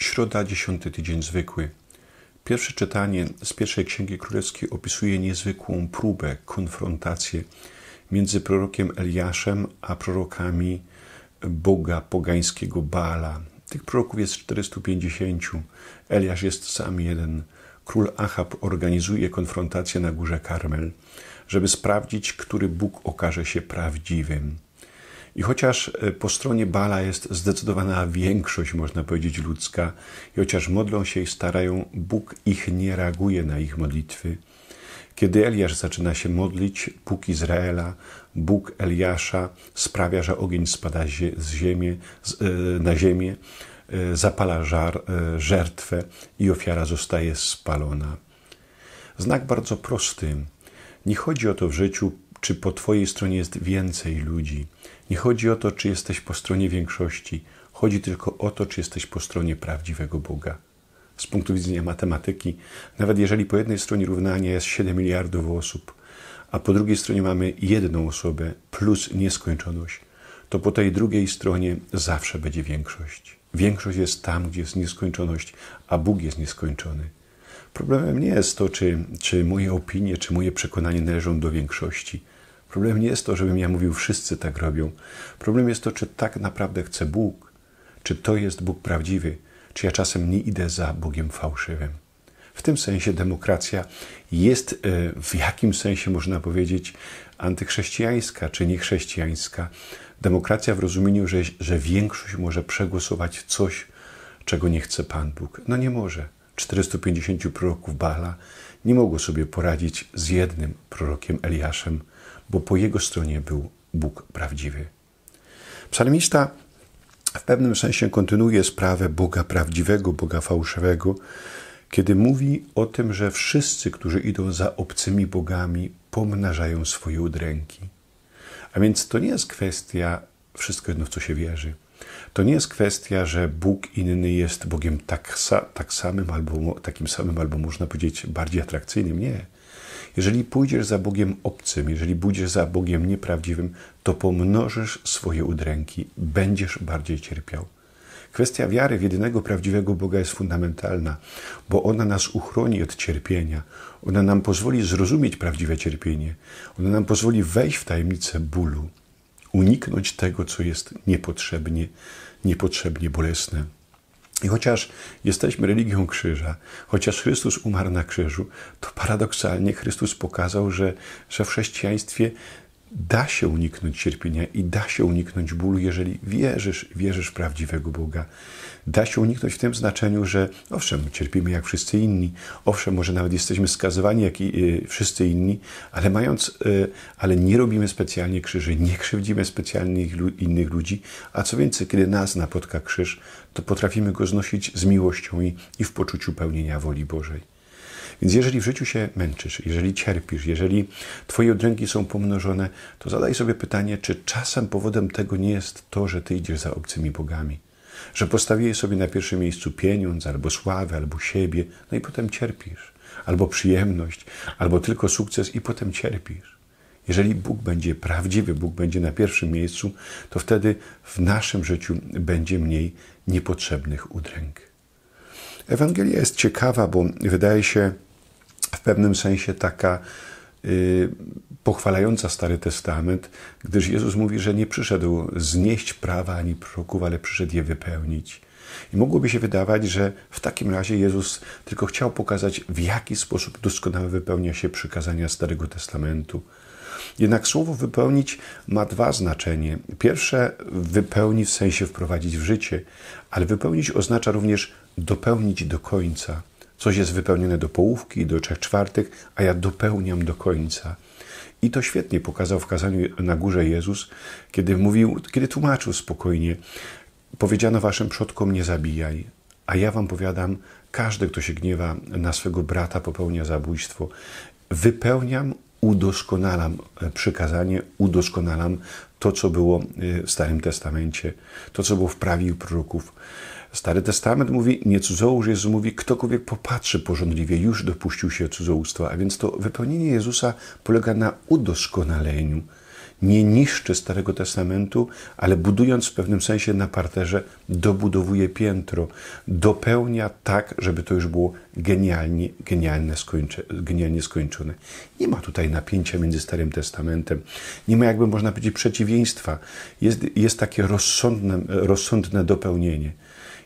Środa, dziesiąty tydzień zwykły. Pierwsze czytanie z pierwszej Księgi Królewskiej opisuje niezwykłą próbę, konfrontację między prorokiem Eliaszem a prorokami Boga pogańskiego Baala. Tych proroków jest 450. Eliasz jest sam jeden. Król Achab organizuje konfrontację na górze Karmel, żeby sprawdzić, który Bóg okaże się prawdziwym. I chociaż e, po stronie Bala jest zdecydowana większość, można powiedzieć, ludzka, i chociaż modlą się i starają, Bóg ich nie reaguje na ich modlitwy. Kiedy Eliasz zaczyna się modlić, Bóg Izraela, Bóg Eliasza sprawia, że ogień spada z ziemię, e, na ziemię, e, zapala żar, żertwę i ofiara zostaje spalona. Znak bardzo prosty. Nie chodzi o to w życiu, czy po Twojej stronie jest więcej ludzi. Nie chodzi o to, czy jesteś po stronie większości, chodzi tylko o to, czy jesteś po stronie prawdziwego Boga. Z punktu widzenia matematyki, nawet jeżeli po jednej stronie równania jest 7 miliardów osób, a po drugiej stronie mamy jedną osobę plus nieskończoność, to po tej drugiej stronie zawsze będzie większość. Większość jest tam, gdzie jest nieskończoność, a Bóg jest nieskończony. Problemem nie jest to, czy, czy moje opinie, czy moje przekonanie należą do większości. Problem nie jest to, żebym ja mówił, wszyscy tak robią. Problem jest to, czy tak naprawdę chce Bóg, czy to jest Bóg prawdziwy, czy ja czasem nie idę za Bogiem fałszywym. W tym sensie demokracja jest e, w jakim sensie można powiedzieć antychrześcijańska czy niechrześcijańska. Demokracja w rozumieniu, że, że większość może przegłosować coś, czego nie chce Pan Bóg. No nie może. 450 proroków Baala nie mogło sobie poradzić z jednym prorokiem Eliaszem, bo po jego stronie był Bóg prawdziwy. Psalmista w pewnym sensie kontynuuje sprawę Boga prawdziwego, Boga fałszywego, kiedy mówi o tym, że wszyscy, którzy idą za obcymi bogami, pomnażają swoje udręki. A więc to nie jest kwestia wszystko jedno, w co się wierzy. To nie jest kwestia, że Bóg inny jest Bogiem tak, tak samym albo takim samym, albo można powiedzieć bardziej atrakcyjnym. Nie. Jeżeli pójdziesz za Bogiem obcym, jeżeli pójdziesz za Bogiem nieprawdziwym, to pomnożysz swoje udręki, będziesz bardziej cierpiał. Kwestia wiary w jedynego prawdziwego Boga jest fundamentalna, bo ona nas uchroni od cierpienia. Ona nam pozwoli zrozumieć prawdziwe cierpienie. Ona nam pozwoli wejść w tajemnicę bólu uniknąć tego, co jest niepotrzebnie, niepotrzebnie bolesne. I chociaż jesteśmy religią krzyża, chociaż Chrystus umarł na krzyżu, to paradoksalnie Chrystus pokazał, że, że w chrześcijaństwie da się uniknąć cierpienia i da się uniknąć bólu, jeżeli wierzysz, wierzysz w prawdziwego Boga. Da się uniknąć w tym znaczeniu, że owszem, cierpimy jak wszyscy inni, owszem, może nawet jesteśmy skazywani jak i, y, wszyscy inni, ale mając, y, ale nie robimy specjalnie krzyży, nie krzywdzimy specjalnie innych ludzi, a co więcej, kiedy nas napotka krzyż, to potrafimy go znosić z miłością i, i w poczuciu pełnienia woli Bożej. Więc jeżeli w życiu się męczysz, jeżeli cierpisz, jeżeli Twoje odręgi są pomnożone, to zadaj sobie pytanie, czy czasem powodem tego nie jest to, że Ty idziesz za obcymi bogami. Że postawiłeś sobie na pierwszym miejscu pieniądz, albo sławę, albo siebie, no i potem cierpisz. Albo przyjemność, albo tylko sukces i potem cierpisz. Jeżeli Bóg będzie prawdziwy, Bóg będzie na pierwszym miejscu, to wtedy w naszym życiu będzie mniej niepotrzebnych udręk. Ewangelia jest ciekawa, bo wydaje się, w pewnym sensie taka y, pochwalająca Stary Testament, gdyż Jezus mówi, że nie przyszedł znieść prawa ani proroków, ale przyszedł je wypełnić. I mogłoby się wydawać, że w takim razie Jezus tylko chciał pokazać, w jaki sposób doskonale wypełnia się przykazania Starego Testamentu. Jednak słowo wypełnić ma dwa znaczenie. Pierwsze, wypełni w sensie wprowadzić w życie, ale wypełnić oznacza również dopełnić do końca. Coś jest wypełnione do połówki, do trzech czwartych, a ja dopełniam do końca. I to świetnie pokazał w kazaniu na górze Jezus, kiedy mówił, kiedy tłumaczył spokojnie, powiedziano waszym przodkom nie zabijaj, a ja wam powiadam, każdy, kto się gniewa na swego brata, popełnia zabójstwo. Wypełniam, udoskonalam e, przykazanie, udoskonalam to, co było e, w Starym Testamencie, to, co było w prawie proroków. Stary Testament mówi, nie cudzołóż Jezus mówi, ktokolwiek popatrzy pożądliwie, już dopuścił się cudzołóstwa, a więc to wypełnienie Jezusa polega na udoskonaleniu. Nie niszczy Starego Testamentu, ale budując w pewnym sensie na parterze, dobudowuje piętro, dopełnia tak, żeby to już było genialnie, genialne skończe, genialnie skończone. Nie ma tutaj napięcia między Starym Testamentem, nie ma jakby można powiedzieć przeciwieństwa. Jest, jest takie rozsądne, rozsądne dopełnienie.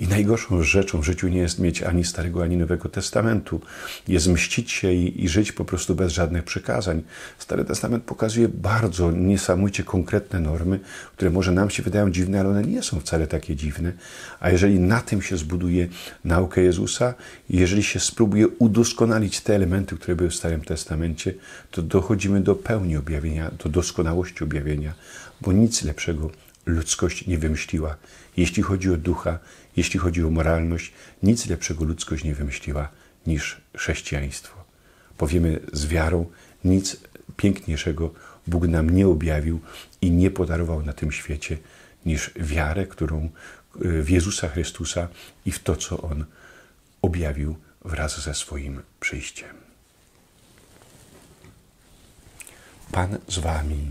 I najgorszą rzeczą w życiu nie jest mieć ani Starego, ani Nowego Testamentu. Jest mścić się i, i żyć po prostu bez żadnych przykazań. Stary Testament pokazuje bardzo niesamowicie konkretne normy, które może nam się wydają dziwne, ale one nie są wcale takie dziwne. A jeżeli na tym się zbuduje naukę Jezusa, jeżeli się spróbuje udoskonalić te elementy, które były w Starym Testamencie, to dochodzimy do pełni objawienia, do doskonałości objawienia, bo nic lepszego ludzkość nie wymyśliła. Jeśli chodzi o ducha, jeśli chodzi o moralność, nic lepszego ludzkość nie wymyśliła niż chrześcijaństwo. Powiemy z wiarą, nic piękniejszego Bóg nam nie objawił i nie podarował na tym świecie niż wiarę, którą y, w Jezusa Chrystusa i w to, co On objawił wraz ze swoim przyjściem. Pan z Wami.